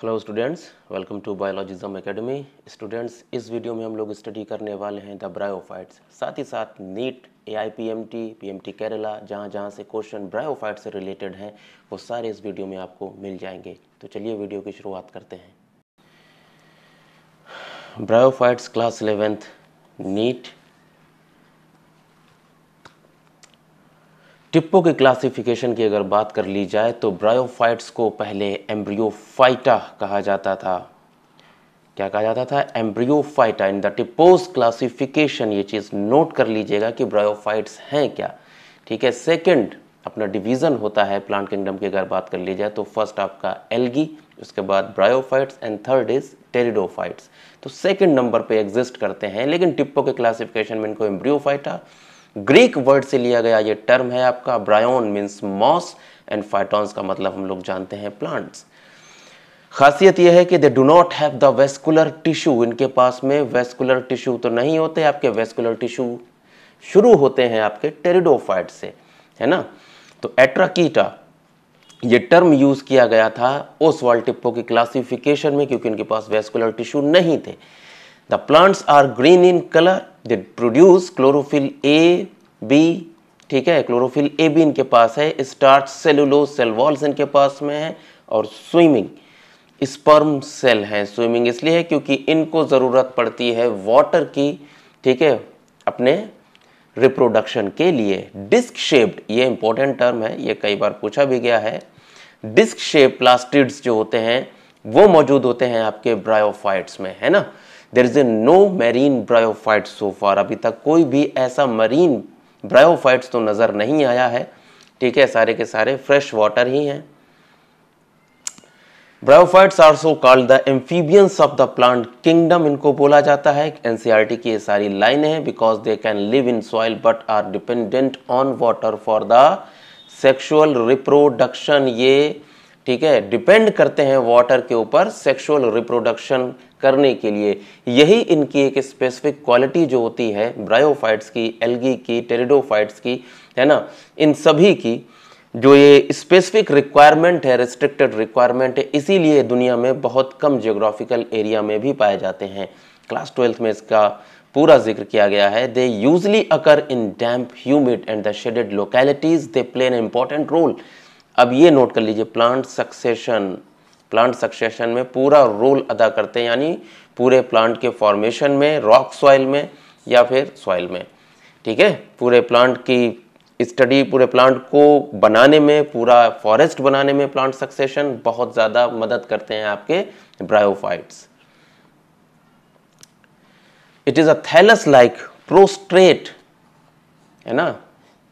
Hello students welcome to biologism academy students इस video में हम लोग स्टडी करने वाले हैं द ब्रायोफाइट्स साथ ही साथ NEET A I P M T P M T Kerala जहाँ जहाँ से क्वेश्चन ब्रायोफाइट्स से रिलेटेड हैं वो सारे इस वीडियो में आपको मिल जाएंगे तो चलिए वीडियो की शुरुआत करते हैं bryophytes class eleventh NEET Tippo के क्लासिफिकेशन की अगर बात कर ली जाए तो ब्रायोफाइट्स को पहले एम्ब्रियोफाइटा कहा जाता था क्या कहा जाता था embryophyta in the Tippo's classification ये चीज़ नोट कर लीजिएगा कि ब्रायोफाइट्स हैं क्या ठीक है सेकंड अपना डिवीज़न होता है प्लांट किंगडम की अगर बात कर ली जाए तो फर्स्ट आपका एलगी उसके बाद bryophytes and third is pteridophytes तो सेकंड नंबर पे एग्जिस्ट करते हैं लेकिन टिप्पो के क्लासिफिकेशन में इनको एम्ब्रियोफाइटा ग्रीक वर्ड से लिया गया ये टर्म है आपका bryon means moss and phytons का मतलब हम लोग जानते हैं प्लांट्स खासियत यह है कि they do not have the vascular tissue इनके पास में वेस्कुलर टिश्यू तो नहीं होते आपके वेस्कुलर टिश्यू शुरू होते हैं आपके टेरिडोफाइट से है ना तो एट्राकीटा ये टर्म यूज़ किया गया था ओसवाल टिप्पो की क्लासिफिकेशन में क्योंकि इनके पास वेस्कुलर टिश्यू नहीं थे the plants are green in colour they produce chlorophyll A B ठीक है क्लोरोफिल ए बी इनके पास है स्टार्च सेलुलो सेल वॉल्स इनके पास में है और स्विमिंग स्पर्म सेल हैं स्विमिंग इसलिए है क्योंकि इनको ज़रूरत पड़ती है वाटर की ठीक है अपने रिप्रोडक्शन के लिए डिस्क शेप्ड ये इंपॉर्टेंट टर्म है ये कई बार पूछा भी गया है डिस्क शेप प्लास्टिड्स जो होते हैं वो मौजूद होते हैं आपके ब्रायोफाइट्स में है ना there is a no marine bryophyte so far अभी तक कोई भी ऐसा मरीन ब्रायोफाइट्स तो नज़र नहीं आया है ठीक है सारे के सारे फ्रेश वाटर ही हैं bryophytes are so called the amphibians of the plant kingdom इनको बोला जाता है एनसीईआरटी e की ये सारी लाइन है because they can live in soil but are dependent on water for the sexual reproduction ये ठीक है डिपेंड करते हैं वाटर के ऊपर सेक्सुअल रिप्रोडक्शन करने के लिए यही इनकी एक स्पेसिफिक क्वालिटी जो होती है ब्रायोफाइट्स की एलगी की टेरिडोफाइट्स की है ना इन सभी की जो ये स्पेसिफिक रिक्वायरमेंट है रिस्ट्रिक्टेड रिक्वायरमेंट है इसीलिए दुनिया में बहुत कम जियोग्राफिकल एरिया में भी पाए जाते हैं क्लास ट्वेल्थ में इसका पूरा जिक्र किया गया है they usually occur in damp humid and the shaded localities they play an important role अब ये नोट कर लीजिए प्लांट सक्सेशन प्लांट सक्सेशन में पूरा रोल अदा करते हैं यानी पूरे प्लांट के फॉर्मेशन में रॉक सॉइल में या फिर सॉइल में ठीक है पूरे प्लांट की स्टडी पूरे प्लांट को बनाने में पूरा फॉरेस्ट बनाने में प्लांट सक्सेशन बहुत ज़्यादा मदद करते हैं आपके bryophytes it is a thallus like prostrate है ना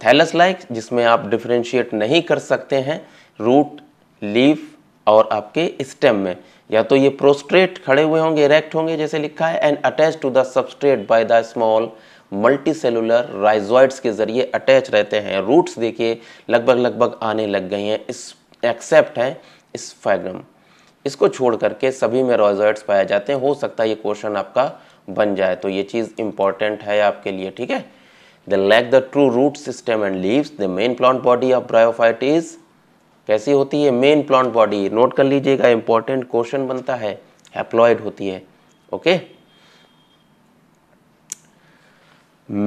थैलस लाइक जिसमें आप डिफ्रेंशिएट नहीं कर सकते हैं रूट लीफ और आपके स्टेम में या तो ये प्रोस्ट्रेट खड़े हुए होंगे इरेक्ट होंगे जैसे लिखा है and attach to the substrate by the small multicellular rhizoids के जरिए अटैच रहते हैं रूट्स देखिए लगभग लगभग आने लग गए हैं इस एक्सेप्ट है इस स्फेग्रम इसको छोड़ करके सभी में रॉयजॉइड्स पाए जाते हैं हो सकता है ये क्वेश्चन आपका बन जाए तो ये चीज़ इंपॉर्टेंट है आपके लिए ठीक है they lack the true root system and leaves the main plant body of bryophyte is कैसी होती है मेन प्लांट बॉडी नोट कर लीजिएगा इंपॉर्टेंट क्वेश्चन बनता है हैप्लॉइड होती है okay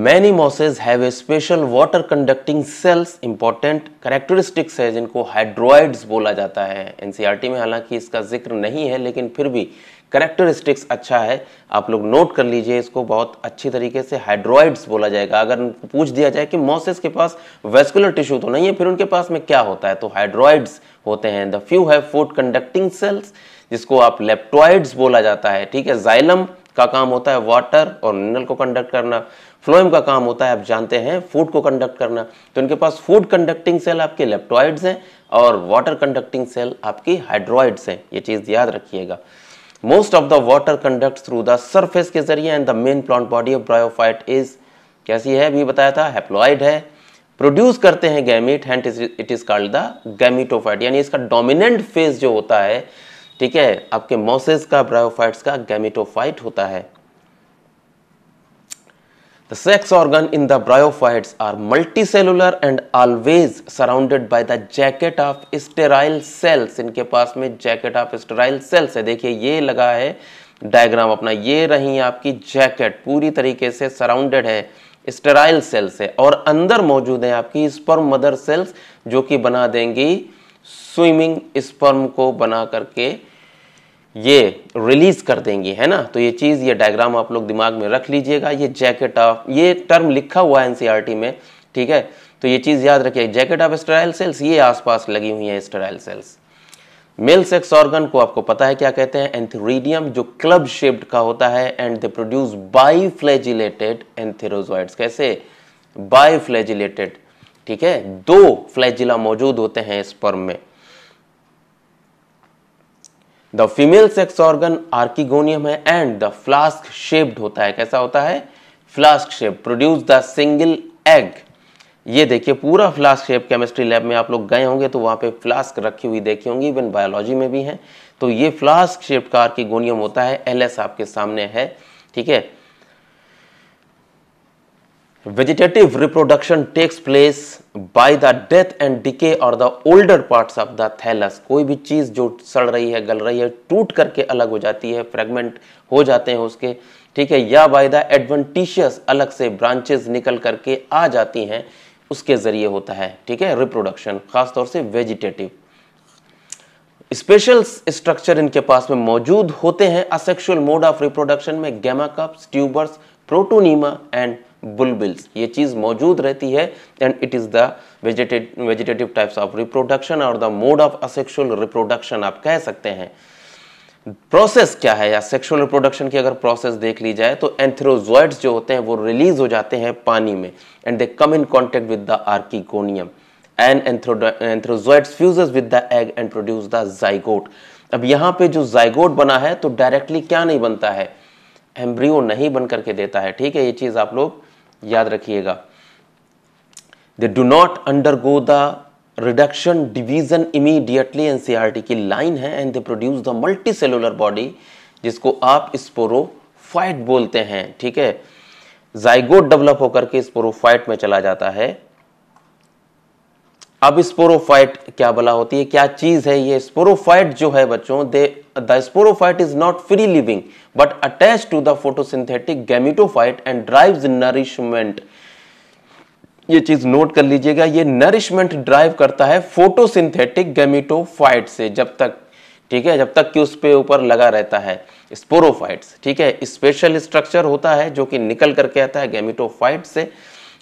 many mosses have a special water conducting cells important characteristics है जिनको हाइड्रोइड्स बोला जाता है एनसीआरटी e में हालांकि इसका जिक्र नहीं है लेकिन फिर भी करेक्टरिस्टिक्स अच्छा है आप लोग नोट कर लीजिए इसको बहुत अच्छी तरीके से हाइड्रोइड्स बोला जाएगा अगर पूछ दिया जाए कि मॉसेस के पास वेस्कुलर टिश्यू तो नहीं है फिर उनके पास में क्या होता है तो हाइड्रोइड्स होते हैं the few have food conducting cells जिसको आप लेप्टोइड्स बोला जाता है ठीक है जाइलम का काम होता है वाटर और मिनरल को कंडक्ट करना फ्लोएम का काम होता है आप जानते हैं फूड को कंडक्ट करना तो इनके पास फूड कंडक्टिंग सेल आपके लेप्टोइड्स हैं और वाटर कंडक्टिंग सेल आपकी हाइड्रोइड्स हैं ये चीज़ याद रखिएगा most of the water conduct through the surface के जरिए and the main plant body of bryophyte is कैसी है अभी बताया था हेप्लॉइड है प्रोड्यूस करते हैं gamete and it is called the gametophyte यानी इसका डोमिनेंट फेज जो होता है ठीक है आपके मोसेस का ब्रायोफाइट्स का गैमिटोफाइट होता है The sex organ in the bryophytes are multicellular and always surrounded by the jacket of sterile cells. इनके पास में jacket of sterile cells है देखिए ये लगा है डायग्राम अपना ये रही आपकी जैकेट पूरी तरीके से सराउंडेड है स्टेराइल सेल से और अंदर मौजूद है आपकी स्पर्म मदर सेल्स जो कि बना देंगी स्विमिंग स्पर्म को बना करके ये रिलीज़ कर देंगी है ना तो ये चीज़ ये डायग्राम आप लोग दिमाग में रख लीजिएगा ये जैकेट ऑफ ये टर्म लिखा हुआ है एनसीईआरटी e में ठीक है तो ये चीज़ याद रखिए जैकेट ऑफ स्टराइल सेल्स ये आसपास लगी हुई है sterile cells male sex organ को आपको पता है क्या कहते हैं एंथेरिडियम जो क्लब शेप्ड का होता है and they produce biflagellated कैसे बाई ठीक है दो फ्लैजिला मौजूद होते हैं स्पर्म में the female sex organ archegonium है एंड द फ्लास्क शेप्ड होता है कैसा होता है flask shape produce the single egg ये देखिए पूरा फ्लास्क शेप केमिस्ट्री लैब में आप लोग गए होंगे तो वहां पे फ्लास्क रखी हुई देखी होंगी इवन बायोलॉजी में भी है तो ये फ्लास्क शेप का आर्किगोनियम होता है एल आपके सामने है ठीक है Vegetative reproduction takes place by the death and decay or the older parts of the thallus. कोई भी चीज़ जो सड़ रही है गल रही है टूट करके अलग हो जाती है फ्रेगमेंट हो जाते हैं उसके ठीक है या बाय द एडवेंटिशियस अलग से ब्रांचेस निकल करके आ जाती हैं उसके ज़रिए होता है ठीक है रिप्रोडक्शन खासतौर से वेजिटेटिव स्पेशल स्ट्रक्चर इनके पास में मौजूद होते हैं असेक्सुअल मोड ऑफ रिप्रोडक्शन में gemma tubers protonema and bulbils ये चीज़ मौजूद रहती है and it is the vegetative types of reproduction और the mode of asexual reproduction आप कह सकते हैं प्रोसेस क्या है या सेक्सुअल रिप्रोडक्शन की अगर प्रोसेस देख ली जाए तो एंथ्रोजॉइड्स जो होते हैं वो रिलीज हो जाते हैं पानी में and they come in contact with the archegonium and antherozoids fuses with the egg and produce the zygote अब यहाँ पे जो जाइगोट बना है तो डायरेक्टली क्या नहीं बनता है एम्ब्रियो नहीं बन करके देता है ठीक है ये चीज़ आप लोग याद रखिएगा they do not undergo the reduction division immediately NCERT की लाइन है and they produce the multicellular body जिसको आप स्पोरोफाइट बोलते हैं ठीक है जाइगोट डेवलप होकर के स्पोरोफाइट में चला जाता है अब स्पोरोफाइट क्या बला होती है क्या चीज है ये स्पोरोफाइट जो है बच्चों दे the sporophyte is not free living but attached to the photosynthetic gametophyte and drives nourishment ये चीज नोट कर लीजिएगा ये नरिशमेंट ड्राइव करता है फोटोसिंथेटिक गैमिटोफाइट से जब तक ठीक है जब तक कि उस पे ऊपर लगा रहता है स्पोरोफाइट्स ठीक है स्पेशल स्ट्रक्चर होता है जो कि निकल करके आता है गैमिटोफाइट से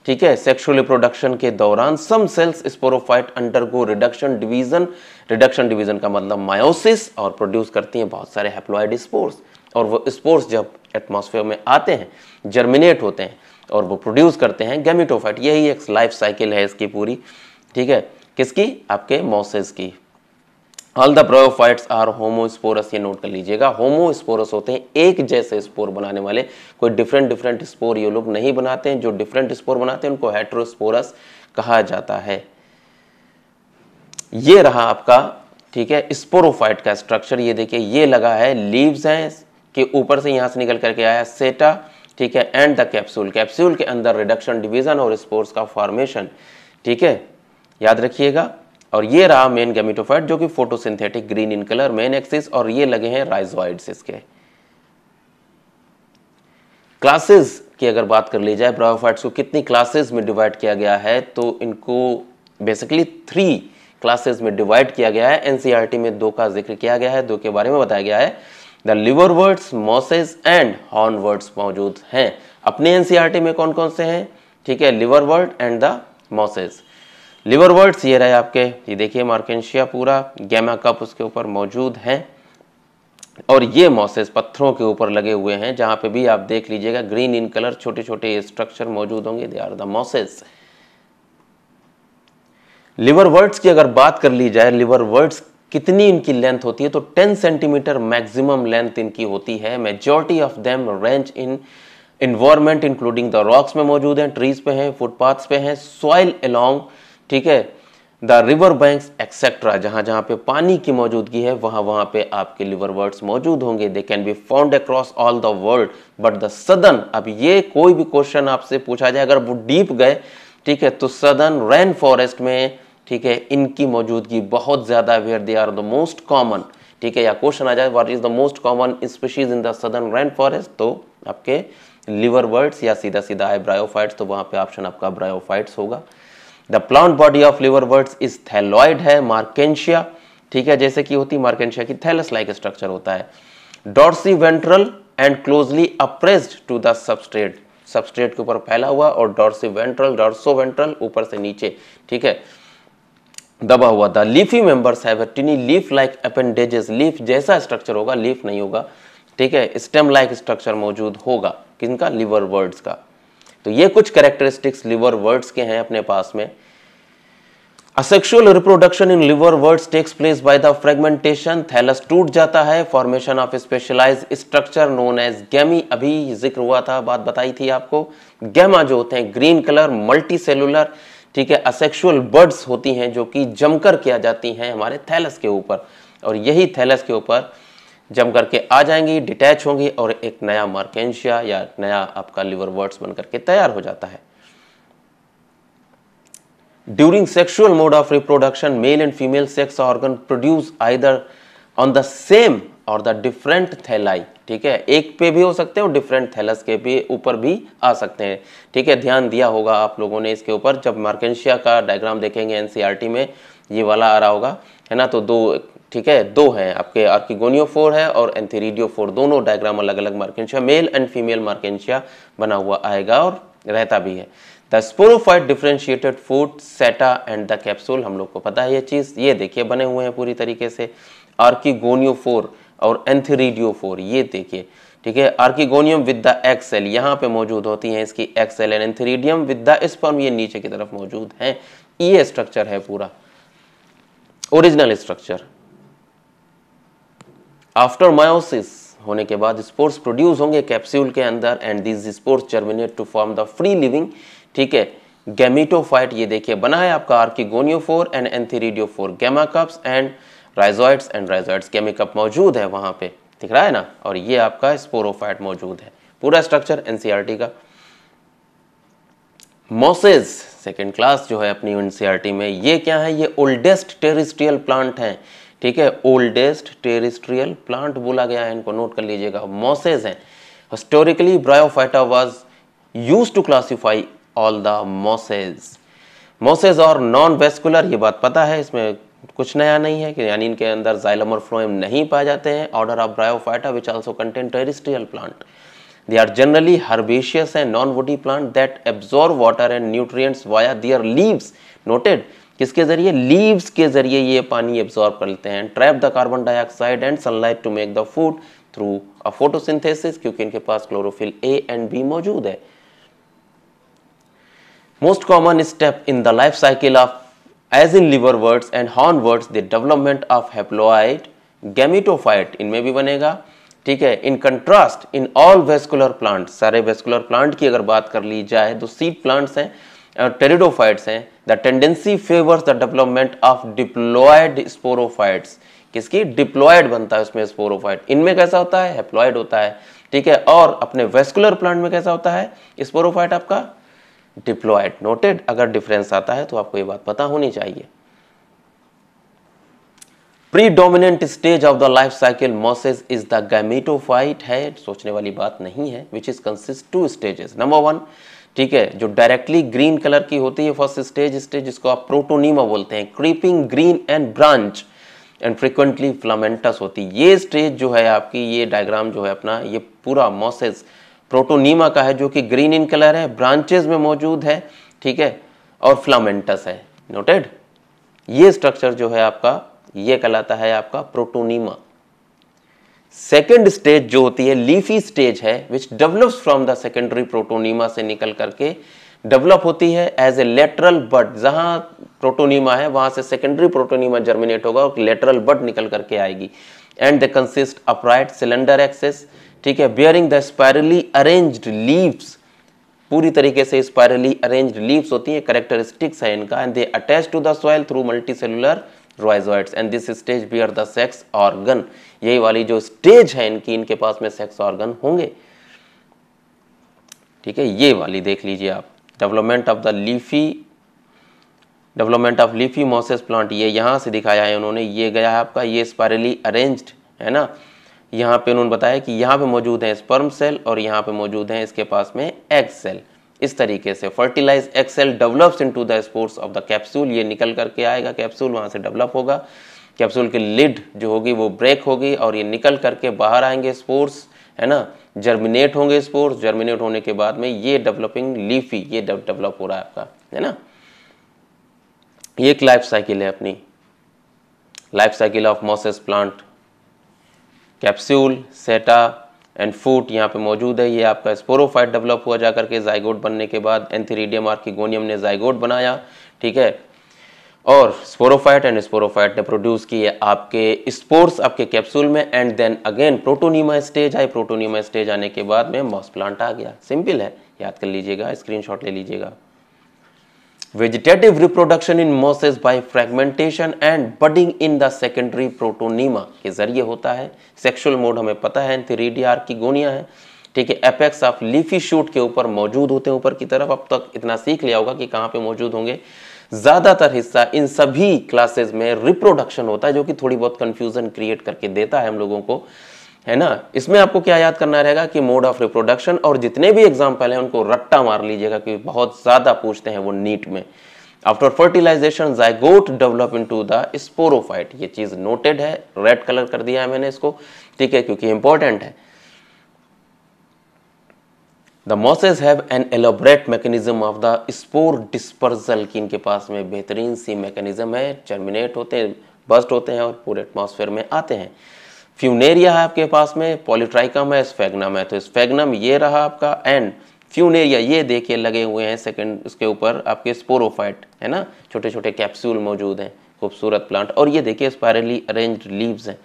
ठीक है सेक्सुअल रिप्रोडक्शन के दौरान some cells sporophyte undergo reduction division reduction division का मतलब मायोसिस और प्रोड्यूस करती हैं बहुत सारे हेप्लॉइड स्पोर्स और वो स्पोर्स जब एटमॉस्फेयर में आते हैं जर्मिनेट होते हैं और वो प्रोड्यूस करते हैं गैमिटोफाइट यही एक लाइफ साइकिल है इसकी पूरी ठीक है किसकी आपके मोसेस की all the bryophytes are homosporous ये नोट कर लीजिएगा होमोस्पोरस होते हैं एक जैसे स्पोर बनाने वाले कोई डिफरेंट डिफरेंट स्पोर ये लोग नहीं बनाते हैं जो डिफरेंट स्पोर बनाते हैं उनको हेट्रोस्पोरस कहा जाता है ये रहा आपका ठीक है स्पोरोफाइट का स्ट्रक्चर ये देखिए ये लगा है लीव्स हैं के ऊपर से यहाँ से निकल करके आया सेटा ठीक है एंड द कैप्सूल कैप्सूल के अंदर रिडक्शन डिविजन और स्पोर्स का फॉर्मेशन ठीक है याद रखिएगा और ये रहा मेन गैमिटोफाइट जो कि photosynthetic green in colour main axis और ये लगे हैं राइजोइड्स इसके क्लासेस की अगर बात कर ली जाए ब्रायोफाइट्स को कितनी क्लासेस में डिवाइड किया गया है तो इनको बेसिकली थ्री क्लासेस में डिवाइड किया गया है एनसीईआरटी e में दो का जिक्र किया गया है दो के बारे में बताया गया है the liverworts mosses and hornworts मौजूद हैं अपने एनसीईआरटी e में कौन कौन से हैं ठीक है liverwort and the mosses liverworts ये रहे आपके ये देखिए मार्केशिया पूरा गैमा कप उसके ऊपर मौजूद हैं और ये मॉसेस पत्थरों के ऊपर लगे हुए हैं जहाँ पे भी आप देख लीजिएगा ग्रीन इन कलर छोटे छोटे स्ट्रक्चर मौजूद होंगे they are the mosses liverworts की अगर बात कर ली जाए लिवर वर्ड्स कितनी इनकी लेंथ होती है तो 10 सेंटीमीटर मैक्सिमम लेंथ इनकी होती है majority of them range in environment including the rocks में मौजूद हैं ट्रीज पे हैं फुटपाथ्स पे हैं सॉइल अलोंग ठीक है द रिवर बैंक्स एक्सेट्रा जहां जहां पे पानी की मौजूदगी है वहां वहां पे आपके लिवर वर्ड्स मौजूद होंगे they can be found across all the world but the southern अब ये कोई भी क्वेश्चन आपसे पूछा जाए अगर वो डीप गए ठीक है तो सदन रेन फॉरेस्ट में ठीक है इनकी मौजूदगी बहुत ज़्यादा where they are the most common ठीक है या क्वेश्चन आ जाए what is the most common species in the southern rain forest तो आपके लिवर वर्ड्स या सीधा सीधा है ब्रायोफाइट्स तो वहां पे ऑप्शन आपका ब्रायोफाइट्स होगा the plant body of liverworts is thalloid है मार्केशिया ठीक है जैसे कि होती मार्केशिया की थैलस लाइक स्ट्रक्चर होता है dorsiventral and closely appressed to the substrate substrate के ऊपर फैला हुआ और डॉर्सी वेंट्रल डॉर्सो वेंट्रल ऊपर से नीचे ठीक है दबा हुआ था leafy members have tiny leaf like appendages leaf जैसा स्ट्रक्चर होगा लीफ नहीं होगा ठीक है स्टेम लाइक स्ट्रक्चर मौजूद होगा किनका लिवर वर्ड्स का तो ये कुछ कैरेक्टरिस्टिक्स लिवर वर्ड्स के हैं अपने पास में asexual reproduction in liverworts takes place by the fragmentation thallus टूट जाता है formation of specialise structure known as gemmae अभी जिक्र हुआ था बात बताई थी आपको गैमा जो होते हैं ग्रीन कलर मल्टी सेलुलर ठीक है असेक्सुअल बर्ड्स होती हैं जो कि जमकर किया जाती हैं हमारे थैलस के ऊपर और यही थैलस के ऊपर जम करके आ जाएंगी डिटैच होंगी और एक नया मार्केंशिया या नया आपका लिवर वर्ड्स बन करके तैयार हो जाता है during sexual mode of reproduction male and female sex organ produce either on the same और द डिफरेंट थैलाई ठीक है एक पे भी हो सकते हैं और डिफरेंट थैलस के भी ऊपर भी आ सकते हैं ठीक है ध्यान दिया होगा आप लोगों ने इसके ऊपर जब मार्केशिया का डायग्राम देखेंगे एनसीआरटी e में ये वाला आ रहा होगा है ना तो दो ठीक है दो हैं आपके आर्किगोनियो फोर है और एंथेरिडियो फोर दोनों डायग्राम अलग अलग marchantia male and female marchantia बना हुआ आएगा और रहता भी है the sporophyte differentiated foot seta and the capsule हम लोग को पता है ये चीज़ ये देखिए बने हुए हैं पूरी तरीके से आर्किगोनियो फोर और एंथेरिडियो फोर ये देखिए ठीक है आर्किगोनियम विद द एक्सेल यहाँ पे मौजूद होती हैं इसकी egg cell and antheridium with the sperm ये नीचे की तरफ मौजूद है ये स्ट्रक्चर है पूरा ओरिजिनल स्ट्रक्चर आफ्टर मायोसिस होने के बाद स्पोर्स प्रोड्यूस होंगे कैप्सूल के अंदर and this spores germinate to form the free living ठीक है गैमिटोफाइट ये देखिए बना है आपका फोर and antheridiophore gemma cups and rhizoids and rhizoids gemma cup मौजूद है वहाँ पे दिख रहा है ना और ये आपका स्पोरोफाइट मौजूद है पूरा स्ट्रक्चर एनसीईआरटी e का मोसेज सेकेंड क्लास जो है अपनी एनसीईआरटी e में ये क्या है ये ओल्डेस्ट टेरिस्ट्रियल प्लांट है ठीक है ओल्डेस्ट टेरिस्ट्रियल प्लांट बोला गया है इनको नोट कर लीजिएगा मॉसेज हैं historically bryophyta was used to classify all the mosses mosses और नॉन वेस्कुलर ये बात पता है इसमें कुछ नया नहीं है कि यानी इनके अंदर जाइलम और फ्लोएम नहीं पाए जाते हैं order of bryophyta which also content terrestrial plant they are generally herbaceous and non woody plant that absorb water and nutrient via their leaves noted किसके ज़रिए लीव्स के ज़रिए ये पानी एब्जॉर्ब कर लेते हैं trap the carbon dioxide and sunlight to make the food through a photosynthesis क्योंकि इनके पास क्लोरोफिल ए एंड बी मौजूद है most common step in the life cycle of as in liverworts and hornworts the development of haploid gametophyte इनमें भी बनेगा ठीक है in contrast in all vascular plant सारे वेस्कुलर प्लांट की अगर बात कर ली जाए तो सीड प्लांट्स हैं टेरिडोफाइट्स हैं the tendency favours the development of diploid sporophytes किसकी डिप्लॉयड बनता है उसमें स्पोरोफाइट इनमें कैसा होता है हेप्लॉयड होता है ठीक है और अपने वेस्कुलर प्लांट में कैसा होता है स्पोरोफाइट आपका डिप्लॉयड नोटेड अगर डिफरेंस आता है तो आपको ये बात पता होनी चाहिए predominant stage of the life cycle mosses is the gametophyte है सोचने वाली बात नहीं है which is consist two stages number one ठीक है जो डायरेक्टली ग्रीन कलर की होती है फर्स्ट स्टेज स्टेज जिसको आप प्रोटोनीमा बोलते हैं creeping green and branch and frequently filamentous होती है ये स्टेज जो है आपकी ये डायग्राम जो है अपना ये पूरा मोसेस प्रोटोनीमा का है जो कि ग्रीन इन कलर है ब्रांचेज में मौजूद है ठीक है और फ्लामेंटस है नोटेड ये स्ट्रक्चर जो है आपका ये कहलाता है आपका प्रोटोनीमा सेकेंड स्टेज जो होती है लीफी स्टेज है which develops from the secondary protonema से निकल करके डेवलप होती है एज ए लेटरल बर्ड जहां प्रोटोनीमा है वहां से सेकेंडरी प्रोटोनीमा जर्मिनेट होगा और लेटरल बर्ड निकल करके आएगी and they consist upright cylinder axes ठीक है bearing the spirally arranged leaves पूरी तरीके से स्पायरली अरेंज्ड लीव्स होती है करेक्टरिस्टिक्स है इनका and they attach to the soil through multicellular rhizoids and this stage bear the sex organ यही वाली जो स्टेज है इनकी इनके पास में सेक्स ऑर्गन होंगे ठीक है ये वाली देख लीजिए आप development of the leafy development of leafy mosses plant ये यहाँ से दिखाया है उन्होंने ये गया है आपका ये स्पायरली अरेंज्ड है ना यहाँ पे उन्होंने बताया कि यहाँ पे मौजूद है स्पर्म सेल और यहाँ पे मौजूद है इसके पास में एग सेल इस तरीके से fertilise egg cell develops into the spores of the capsule ये निकल करके आएगा कैप्सूल वहाँ से डेवलप होगा कैप्सूल की लिड जो होगी वो ब्रेक होगी और ये निकल करके बाहर आएंगे स्पोर्ट्स है ना जर्मिनेट होंगे स्पोर्ट्स जर्मिनेट होने के बाद में ये डेवलपिंग लीफी ये डेवलप हो रहा है आपका है ना ये एक लाइफ साइकिल है अपनी life cycle of mosses plant capsule seta and foot यहाँ पे मौजूद है ये आपका स्पोरोफाइट डेवलप हुआ जा करके जाइगोड बनने के बाद एंथीरिडियम आर्किगोनियम ने जाइगोड बनाया ठीक है और स्पोरोफाइट एंड स्पोरोफाइट ने प्रोड्यूस किए आपके स्पोर्स आपके कैप्सूल में and then again protonema stage आई प्रोटोनीमा स्टेज आने के बाद में मॉस प्लांट आ गया सिंपल है याद कर लीजिएगा स्क्रीनशॉट ले लीजिएगा Vegetative reproduction in mosses by fragmentation and budding in the secondary protonema के जरिए होता है सेक्सुअल मोड हमें पता है एंथेरीडिया की गोनिया है ठीक है एपेक्स ऑफ लीफी शूट के ऊपर मौजूद होते हैं ऊपर की तरफ अब तक इतना सीख लिया होगा कि कहाँ पे मौजूद होंगे ज़्यादातर हिस्सा इन सभी क्लासेस में रिप्रोडक्शन होता है जो कि थोड़ी बहुत कंफ्यूजन क्रिएट करके देता है हम लोगों को है ना इसमें आपको क्या याद करना रहेगा कि मोड ऑफ रिप्रोडक्शन और जितने भी एग्जाम्पल है उनको रट्टा मार लीजिएगा क्योंकि बहुत ज़्यादा पूछते हैं वो नीट में after fertilisation zygote develop to the sporophyte ये चीज़ नोटेड है रेड कलर कर दिया है मैंने इसको ठीक है क्योंकि इंपॉर्टेंट है the mosses have an elaborate mechanism of the spore dispersal की इनके पास में बेहतरीन सी मैकेनिज्म है टर्मिनेट होते हैं बस्ट होते हैं और पूरे एटमोसफेयर में आते हैं फ्यूनेरिया है आपके पास में पॉलिट्राइकम है स्फेगनम है तो स्फेगनम ये रहा आपका एंड फ्यूनेरिया ये देखिए लगे हुए हैं सेकंड उसके ऊपर आपके स्पोरोफाइट है ना छोटे छोटे कैप्सूल मौजूद हैं खूबसूरत प्लांट और ये देखिए स्पायरली अरेंज लीव्स हैं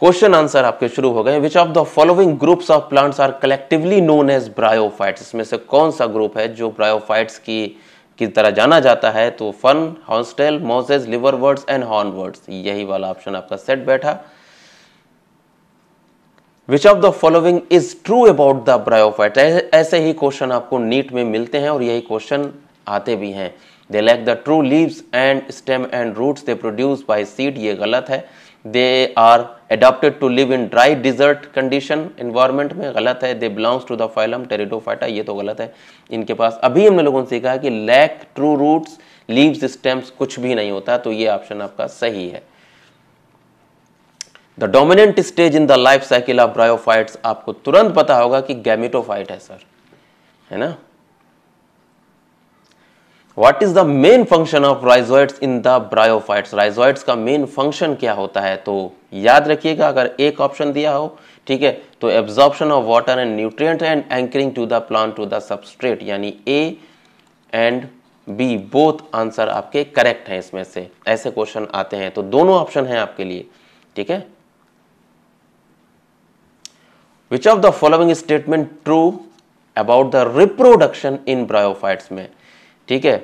क्वेश्चन आंसर आपके शुरू हो गए which of the following groups of plants are collectively known as bryophytes इसमें से कौन सा ग्रुप है जो ब्रायोफाइट्स की की तरह जाना जाता है तो fern horsetail mosses liverworts and hornworts यही वाला ऑप्शन आपका सेट बैठा which of the following is true about the bryophyte ऐसे ही क्वेश्चन आपको नीट में मिलते हैं और यही क्वेश्चन आते भी हैं they lack the true leaves and stem and roots they produce by seed ये गलत है they are adapted to live in dry desert condition environment में गलत है they belongs to the phylum pteridophyta ये तो गलत है इनके पास अभी हमने लोगों ने सीखा कि lack true roots leave stems कुछ भी नहीं होता तो ये ऑप्शन आपका सही है the dominant stage in the life cycle of bryophytes आपको तुरंत पता होगा कि गैमिटोफाइट है सर है ना what is the main function of rhizoids in the bryophytes rhizoids का मेन फंक्शन क्या होता है तो याद रखिएगा अगर एक ऑप्शन दिया हो ठीक है तो absorption of water and nutrient and anchoring to the plant to the substrate यानी A and B both answer आपके करेक्ट हैं इसमें से ऐसे क्वेश्चन आते हैं तो दोनों ऑप्शन हैं आपके लिए ठीक है which of the following statement true about the reproduction in bryophytes में ठीक है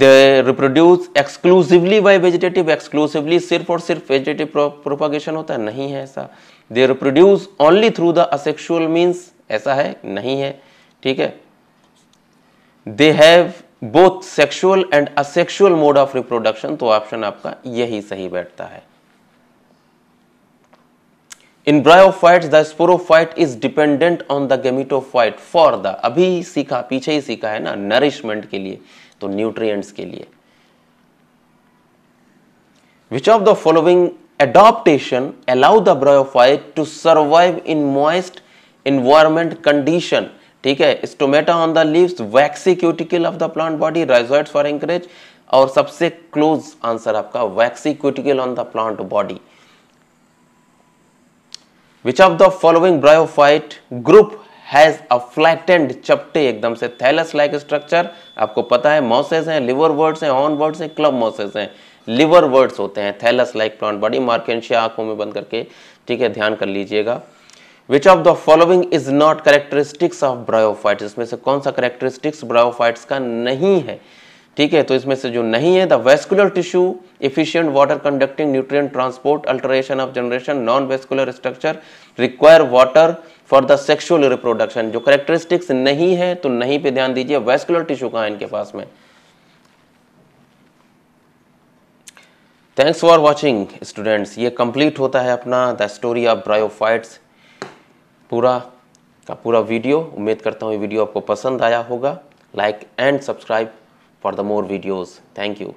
they reproduce exclusively by vegetative exclusively सिर्फ और सिर्फ वेजिटेटिव प्रोपागेशन होता है नहीं है ऐसा they reproduce only through the asexual means ऐसा है नहीं है ठीक है they have both sexual and asexual mode of reproduction तो ऑप्शन आपका यही सही बैठता है in bryophyte the sporophyte is dependent on the gametophyte for the अभी सीखा पीछे ही सीखा है ना नरिशमेंट के लिए तो न्यूट्रिएंट्स के लिए which of the following adaptation allow the bryophyte to survive in moist environment condition ठीक है stomata on the leaves waxy cuticle of the plant body rhizoid for anchorage और सबसे क्लोज आंसर आपका waxy cuticle on the plant body which of the following bryophyte group has a flattened चपटे एकदम से thallus like structure आपको पता है mosses हैं लिवर वर्ड्स हैं हॉर्न वर्ड्स हैं क्लब मॉसेस हैं लिवर वर्ड्स होते हैं थैलस लाइक प्लांट बॉडी मार्केशिया आंखों में बंद करके ठीक है ध्यान कर लीजिएगा which of the following is not characteristics of bryophytes इसमें से कौन सा करेक्टरिस्टिक्स ब्रायोफाइट्स का नहीं है ठीक है तो इसमें से जो नहीं है the vascular tissue efficient water conducting nutrient transport alteration of generation non vascular structure require water for the sexual reproduction जो करेक्टरिस्टिक्स नहीं है तो नहीं पे ध्यान दीजिए वेस्कुलर टिश्यू कहा इनके पास में थैंक्स फॉर वॉचिंग स्टूडेंट्स ये कंप्लीट होता है अपना द स्टोरी ऑफ ब्रायोफाइट्स पूरा का पूरा वीडियो उम्मीद करता हूँ ये वीडियो आपको पसंद आया होगा like and subscribe for the more videos. Thank you.